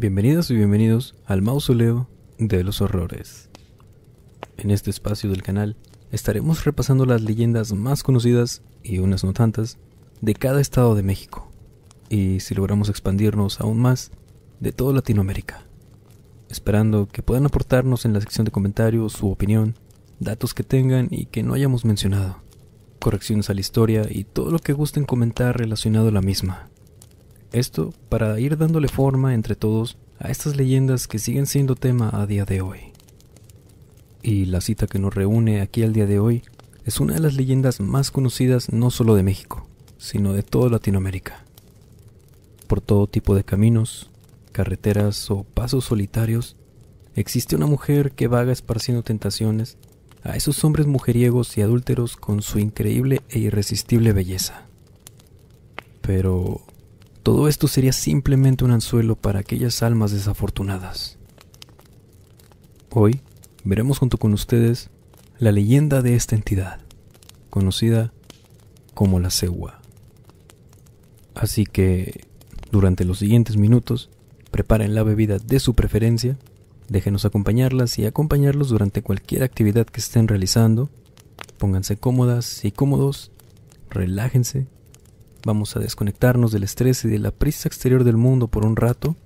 Bienvenidos y bienvenidos al mausoleo de los horrores. En este espacio del canal estaremos repasando las leyendas más conocidas y unas no tantas de cada estado de México y si logramos expandirnos aún más de toda Latinoamérica. Esperando que puedan aportarnos en la sección de comentarios su opinión, datos que tengan y que no hayamos mencionado, correcciones a la historia y todo lo que gusten comentar relacionado a la misma. Esto para ir dándole forma entre todos a estas leyendas que siguen siendo tema a día de hoy. Y la cita que nos reúne aquí al día de hoy es una de las leyendas más conocidas no solo de México, sino de toda Latinoamérica. Por todo tipo de caminos, carreteras o pasos solitarios, existe una mujer que vaga esparciendo tentaciones a esos hombres mujeriegos y adúlteros con su increíble e irresistible belleza. Pero, todo esto sería simplemente un anzuelo para aquellas almas desafortunadas. Hoy veremos junto con ustedes la leyenda de esta entidad, conocida como la Cegua. Así que, durante los siguientes minutos, preparen la bebida de su preferencia, déjenos acompañarlas y acompañarlos durante cualquier actividad que estén realizando, pónganse cómodas y cómodos, relájense Vamos a desconectarnos del estrés y de la prisa exterior del mundo por un rato.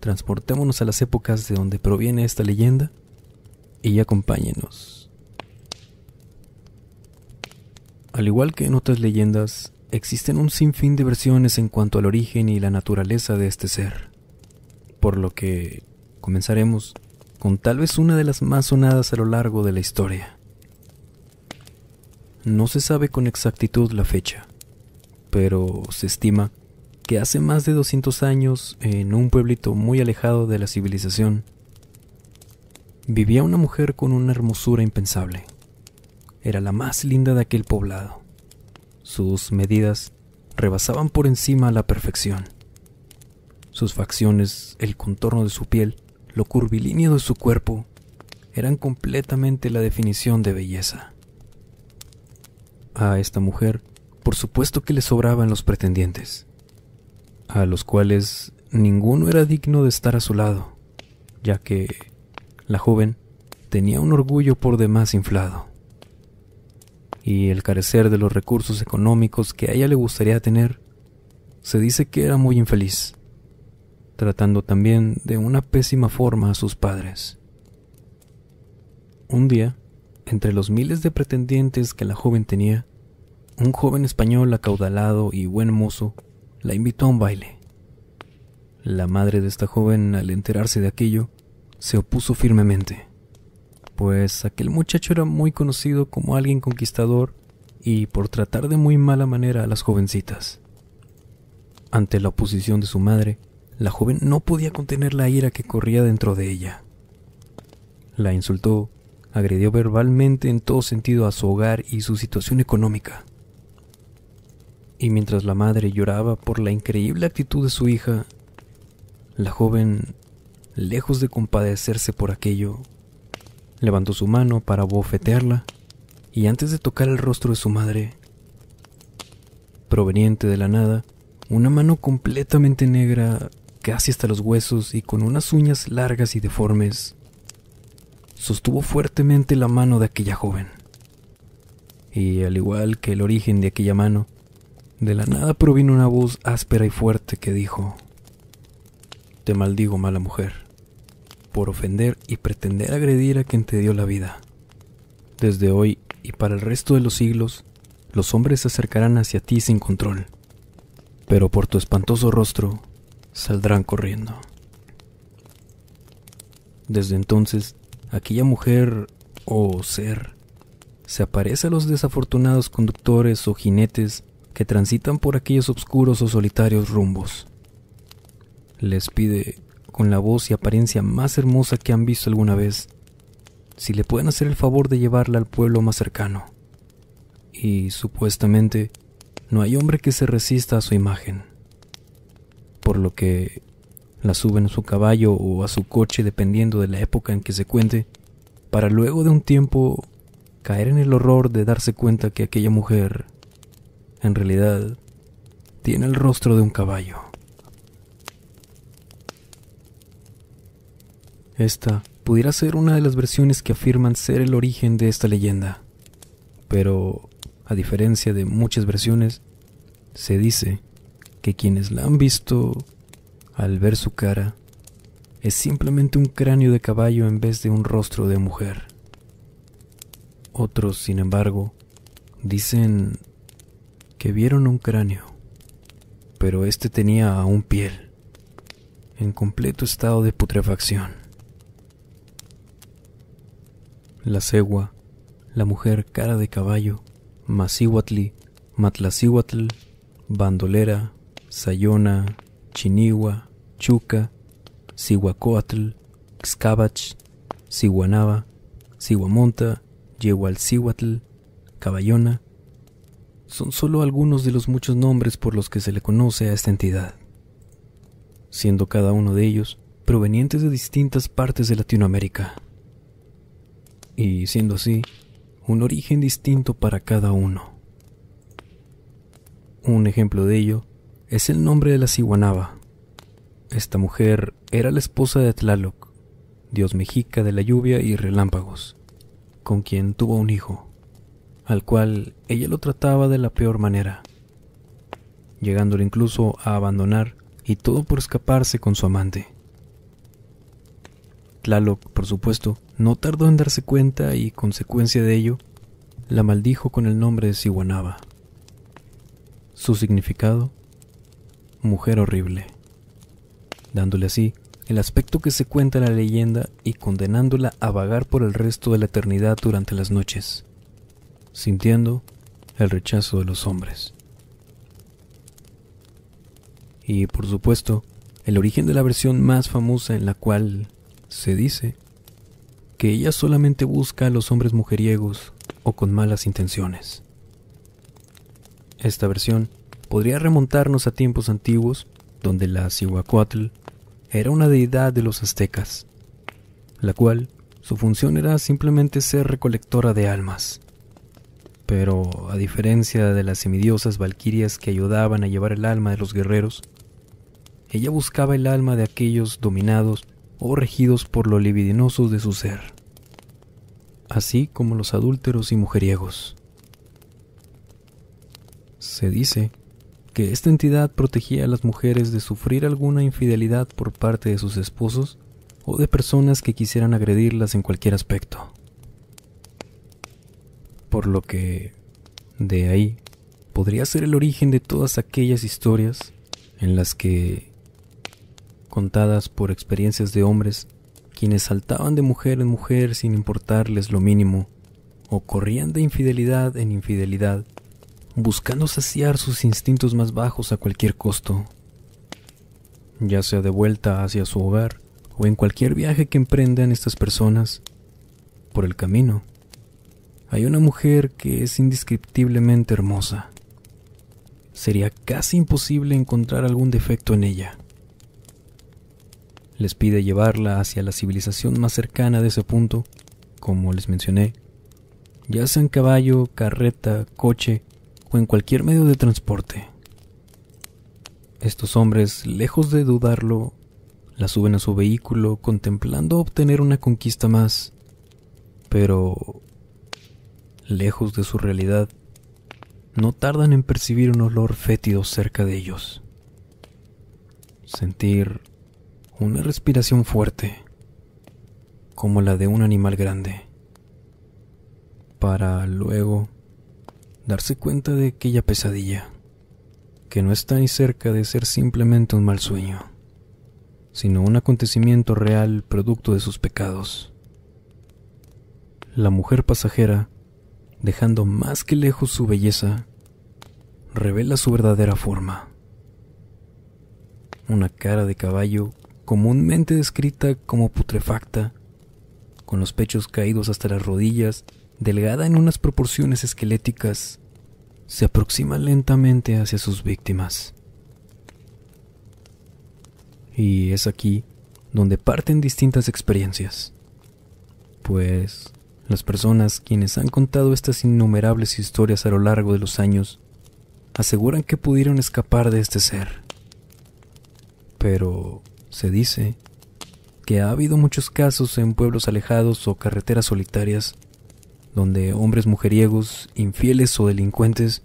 Transportémonos a las épocas de donde proviene esta leyenda y acompáñenos. Al igual que en otras leyendas, existen un sinfín de versiones en cuanto al origen y la naturaleza de este ser, por lo que comenzaremos con tal vez una de las más sonadas a lo largo de la historia. No se sabe con exactitud la fecha, pero se estima que hace más de 200 años, en un pueblito muy alejado de la civilización, vivía una mujer con una hermosura impensable. Era la más linda de aquel poblado. Sus medidas rebasaban por encima la perfección. Sus facciones, el contorno de su piel, lo curvilíneo de su cuerpo, eran completamente la definición de belleza. A esta mujer por supuesto que le sobraban los pretendientes, a los cuales ninguno era digno de estar a su lado, ya que la joven tenía un orgullo por demás inflado, y el carecer de los recursos económicos que a ella le gustaría tener, se dice que era muy infeliz, tratando también de una pésima forma a sus padres. Un día, entre los miles de pretendientes que la joven tenía, un joven español acaudalado y buen mozo la invitó a un baile. La madre de esta joven, al enterarse de aquello, se opuso firmemente, pues aquel muchacho era muy conocido como alguien conquistador y por tratar de muy mala manera a las jovencitas. Ante la oposición de su madre, la joven no podía contener la ira que corría dentro de ella. La insultó, agredió verbalmente en todo sentido a su hogar y su situación económica y mientras la madre lloraba por la increíble actitud de su hija, la joven, lejos de compadecerse por aquello, levantó su mano para bofetearla y antes de tocar el rostro de su madre, proveniente de la nada, una mano completamente negra, casi hasta los huesos y con unas uñas largas y deformes, sostuvo fuertemente la mano de aquella joven. Y al igual que el origen de aquella mano, de la nada provino una voz áspera y fuerte que dijo, Te maldigo, mala mujer, por ofender y pretender agredir a quien te dio la vida. Desde hoy y para el resto de los siglos, los hombres se acercarán hacia ti sin control, pero por tu espantoso rostro saldrán corriendo. Desde entonces, aquella mujer o ser se aparece a los desafortunados conductores o jinetes que transitan por aquellos oscuros o solitarios rumbos. Les pide, con la voz y apariencia más hermosa que han visto alguna vez, si le pueden hacer el favor de llevarla al pueblo más cercano. Y supuestamente, no hay hombre que se resista a su imagen. Por lo que la suben a su caballo o a su coche dependiendo de la época en que se cuente, para luego de un tiempo caer en el horror de darse cuenta que aquella mujer en realidad, tiene el rostro de un caballo. Esta pudiera ser una de las versiones que afirman ser el origen de esta leyenda, pero, a diferencia de muchas versiones, se dice que quienes la han visto, al ver su cara, es simplemente un cráneo de caballo en vez de un rostro de mujer. Otros, sin embargo, dicen que vieron un cráneo, pero este tenía aún piel, en completo estado de putrefacción. La cegua, la mujer cara de caballo, Macihuatli, Matlacihuatl, Bandolera, Sayona, Chinigua, Chuca, Sihuacoatl, Xcabach, Sihuanaba, Sihuamonta, Yehualcihuatl, Caballona, son solo algunos de los muchos nombres por los que se le conoce a esta entidad, siendo cada uno de ellos provenientes de distintas partes de Latinoamérica, y siendo así, un origen distinto para cada uno. Un ejemplo de ello es el nombre de la Ciguanaba. Esta mujer era la esposa de Tlaloc, dios mexica de la lluvia y relámpagos, con quien tuvo un hijo al cual ella lo trataba de la peor manera, llegándole incluso a abandonar y todo por escaparse con su amante. Tlaloc, por supuesto, no tardó en darse cuenta y, consecuencia de ello, la maldijo con el nombre de Siwanaba. Su significado, mujer horrible, dándole así el aspecto que se cuenta en la leyenda y condenándola a vagar por el resto de la eternidad durante las noches sintiendo el rechazo de los hombres. Y por supuesto, el origen de la versión más famosa en la cual se dice que ella solamente busca a los hombres mujeriegos o con malas intenciones. Esta versión podría remontarnos a tiempos antiguos donde la Cihuacuatl era una deidad de los aztecas, la cual su función era simplemente ser recolectora de almas pero a diferencia de las semidiosas valquirias que ayudaban a llevar el alma de los guerreros, ella buscaba el alma de aquellos dominados o regidos por lo libidinosos de su ser, así como los adúlteros y mujeriegos. Se dice que esta entidad protegía a las mujeres de sufrir alguna infidelidad por parte de sus esposos o de personas que quisieran agredirlas en cualquier aspecto por lo que de ahí podría ser el origen de todas aquellas historias en las que, contadas por experiencias de hombres, quienes saltaban de mujer en mujer sin importarles lo mínimo, o corrían de infidelidad en infidelidad, buscando saciar sus instintos más bajos a cualquier costo, ya sea de vuelta hacia su hogar o en cualquier viaje que emprendan estas personas por el camino hay una mujer que es indescriptiblemente hermosa. Sería casi imposible encontrar algún defecto en ella. Les pide llevarla hacia la civilización más cercana de ese punto, como les mencioné, ya sea en caballo, carreta, coche o en cualquier medio de transporte. Estos hombres, lejos de dudarlo, la suben a su vehículo contemplando obtener una conquista más, pero lejos de su realidad, no tardan en percibir un olor fétido cerca de ellos. Sentir una respiración fuerte, como la de un animal grande, para luego darse cuenta de aquella pesadilla, que no está ni cerca de ser simplemente un mal sueño, sino un acontecimiento real producto de sus pecados. La mujer pasajera dejando más que lejos su belleza, revela su verdadera forma. Una cara de caballo comúnmente descrita como putrefacta, con los pechos caídos hasta las rodillas, delgada en unas proporciones esqueléticas, se aproxima lentamente hacia sus víctimas. Y es aquí donde parten distintas experiencias, pues las personas quienes han contado estas innumerables historias a lo largo de los años aseguran que pudieron escapar de este ser. Pero se dice que ha habido muchos casos en pueblos alejados o carreteras solitarias donde hombres mujeriegos, infieles o delincuentes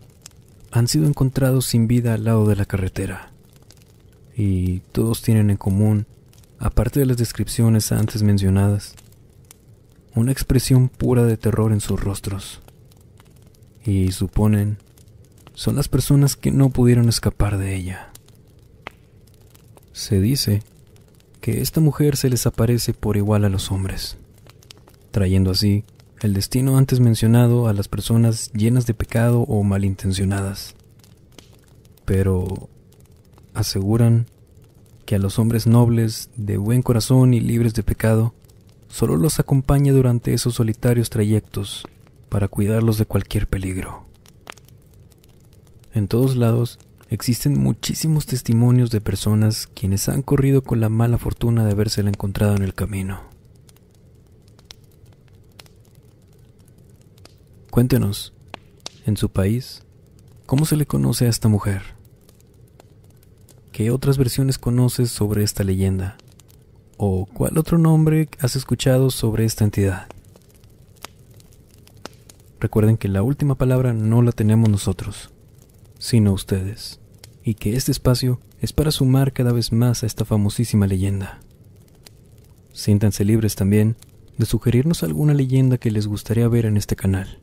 han sido encontrados sin vida al lado de la carretera. Y todos tienen en común, aparte de las descripciones antes mencionadas, una expresión pura de terror en sus rostros. Y suponen, son las personas que no pudieron escapar de ella. Se dice que esta mujer se les aparece por igual a los hombres, trayendo así el destino antes mencionado a las personas llenas de pecado o malintencionadas. Pero aseguran que a los hombres nobles, de buen corazón y libres de pecado, solo los acompaña durante esos solitarios trayectos para cuidarlos de cualquier peligro. En todos lados existen muchísimos testimonios de personas quienes han corrido con la mala fortuna de habérsela encontrado en el camino. Cuéntenos, en su país, ¿cómo se le conoce a esta mujer? ¿Qué otras versiones conoces sobre esta leyenda? o cuál otro nombre has escuchado sobre esta entidad. Recuerden que la última palabra no la tenemos nosotros, sino ustedes, y que este espacio es para sumar cada vez más a esta famosísima leyenda. Siéntanse libres también de sugerirnos alguna leyenda que les gustaría ver en este canal.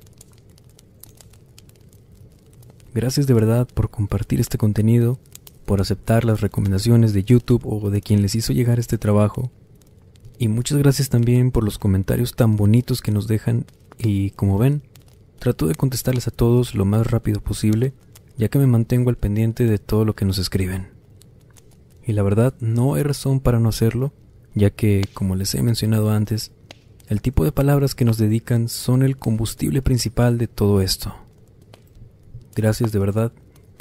Gracias de verdad por compartir este contenido por aceptar las recomendaciones de YouTube o de quien les hizo llegar este trabajo. Y muchas gracias también por los comentarios tan bonitos que nos dejan y como ven, trato de contestarles a todos lo más rápido posible, ya que me mantengo al pendiente de todo lo que nos escriben. Y la verdad no hay razón para no hacerlo, ya que, como les he mencionado antes, el tipo de palabras que nos dedican son el combustible principal de todo esto. Gracias de verdad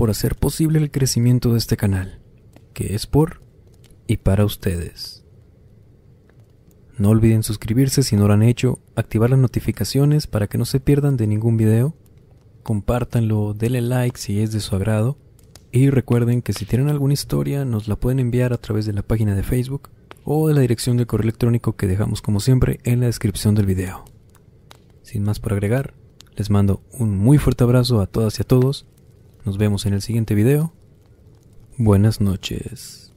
por hacer posible el crecimiento de este canal, que es por y para ustedes. No olviden suscribirse si no lo han hecho, activar las notificaciones para que no se pierdan de ningún video, compártanlo, denle like si es de su agrado y recuerden que si tienen alguna historia nos la pueden enviar a través de la página de Facebook o de la dirección de correo electrónico que dejamos como siempre en la descripción del video. Sin más por agregar, les mando un muy fuerte abrazo a todas y a todos nos vemos en el siguiente video. Buenas noches.